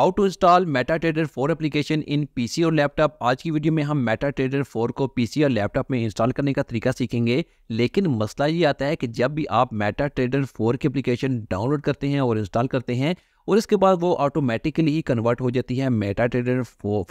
how to install MetaTrader four application in PC और laptop आज की video में हम मेटा ट्रेडर फोर को पीसी और लैपटॉप में इंस्टॉल करने का तरीका सीखेंगे लेकिन मसला ये आता है कि जब भी आप मेटा ट्रेडर फोर की एप्लीकेशन डाउनलोड करते हैं और इंस्टॉल करते हैं और इसके बाद वो ऑटोमेटिकली ही कन्वर्ट हो जाती है मेटा ट्रेडर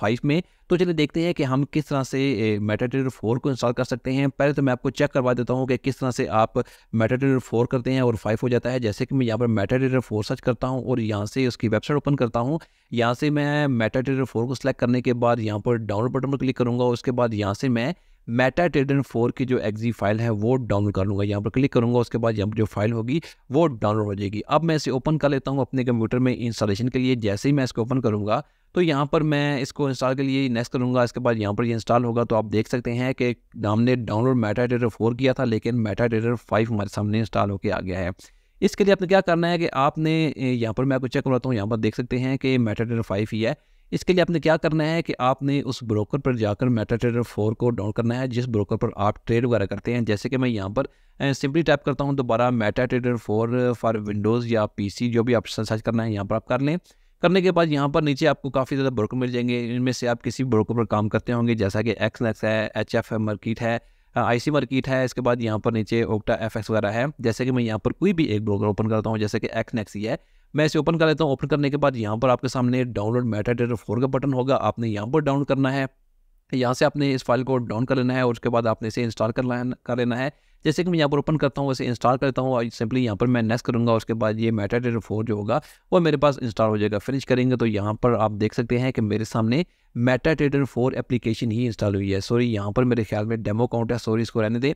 फाइव में तो चलिए देखते हैं कि हम किस तरह से मेटा ट्रेडर फोर को इंस्टॉल कर सकते हैं पहले तो मैं आपको चेक करवा देता हूँ कि किस तरह से आप मेटा ट्रेडर फोर करते हैं और फाइव हो जाता है जैसे कि मैं यहाँ पर मेटा ट्रेडर फोर सर्च करता हूँ और यहाँ से उसकी वेबसाइट ओपन करता हूँ यहाँ से मैं मेटा ट्रेडर फोर को सिलेक्ट करने के बाद यहाँ पर डाउनलोड बटन पर क्लिक करूँगा उसके बाद यहाँ से मैं मेटा टेडन फोर की जो एक्जी फाइल है वो डाउनलोड कर लूँगा यहाँ पर क्लिक करूँगा उसके बाद यहाँ पर जो फाइल होगी वो डाउनलोड हो जाएगी अब मैं इसे ओपन कर लेता हूँ अपने कंप्यूटर में इंस्टॉलेशन के लिए जैसे ही मैं इसको ओपन करूँगा तो यहाँ पर मैं इसको इंस्टॉल के लिए नेक्स्ट करूँगा इसके बाद यहाँ पर ये इंस्टॉल होगा तो आप देख सकते हैं कि हमने डाउनलोड मेटा टेडर फोर किया था लेकिन मेटा टेडर फाइव हमारे सामने इंस्टॉल होकर आ गया है इसके लिए आपने क्या करना है कि आपने यहाँ पर मैं आपको चेक करवाता हूँ यहाँ पर देख सकते हैं कि मेटा टेडर फाइव ही है इसके लिए आपने क्या करना है कि आपने उस ब्रोकर पर जाकर मेटा ट्रेडर फोर को डाउन करना है जिस ब्रोकर पर आप ट्रेड वगैरह करते हैं जैसे कि मैं यहाँ पर सिंपली टाइप करता हूँ दोबारा MetaTrader four for Windows या पी जो भी आप सर्च करना है यहाँ पर आप कर लें करने के बाद यहाँ पर नीचे आपको काफ़ी ज़्यादा ब्रोकर मिल जाएंगे इनमें से आप किसी ब्रोकर पर काम करते होंगे जैसा कि एक्स है एच एफ है मर्किट है आईसी मार्केट है इसके बाद यहाँ पर नीचे ओक्टा एफ वगैरह है जैसे कि मैं यहाँ पर कोई भी एक ब्रोकर ओपन करता हूँ जैसे कि एक्स है मैं इसे ओपन कर लेता हूँ ओपन करने के बाद यहाँ पर आपके सामने डाउनलोड मेटा डेटर फोर का बटन होगा आपने यहाँ पर डाउन करना है यहाँ से आपने इस फाइल को डाउन कर लेना है और उसके बाद आपने इसे इंस्टॉल कर लेना है जैसे कि मैं यहाँ पर ओपन करता हूँ वैसे इंस्टॉल करता हूँ और सिंपली यहाँ पर मैं नेस करूँगा उसके बाद ये मेटा डेटर फोर जो होगा वो मेरे पास इंस्टॉल हो जाएगा फिनिश करेंगे तो यहाँ पर आप देख सकते हैं कि मेरे सामने मेटा डेटर फोर एप्लीकेशन ही इंस्टॉल हुई है सॉरी यहाँ पर मेरे ख्याल में डेमो अकाउंट है सॉरी इसको रहने दें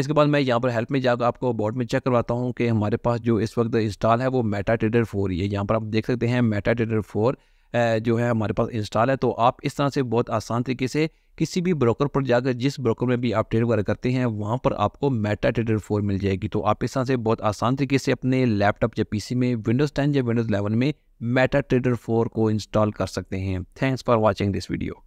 इसके बाद मैं यहाँ पर हेल्प में जाकर आपको बोर्ड में चेक करवाता हूँ कि हमारे पास जो इस वक्त इंस्टॉल है वो मेटा ट्रेडर फोर ही है यहाँ पर आप देख सकते हैं मेटा ट्रेडर फोर जो है हमारे पास इंस्टॉल है तो आप इस तरह से बहुत आसान तरीके से किसी भी ब्रोकर पर जाकर जिस ब्रोकर में भी आप ट्रेड वगैरह करते हैं वहाँ पर आपको मेटा ट्रेडर फोर मिल जाएगी तो आप इस तरह से बहुत आसान तरीके से अपने लैपटॉप या पीसी में विंडोज़ टेन या विंडोज़ इलेवन में मेटा ट्रेडर फोर को इंस्टॉल कर सकते हैं thanks for watching this video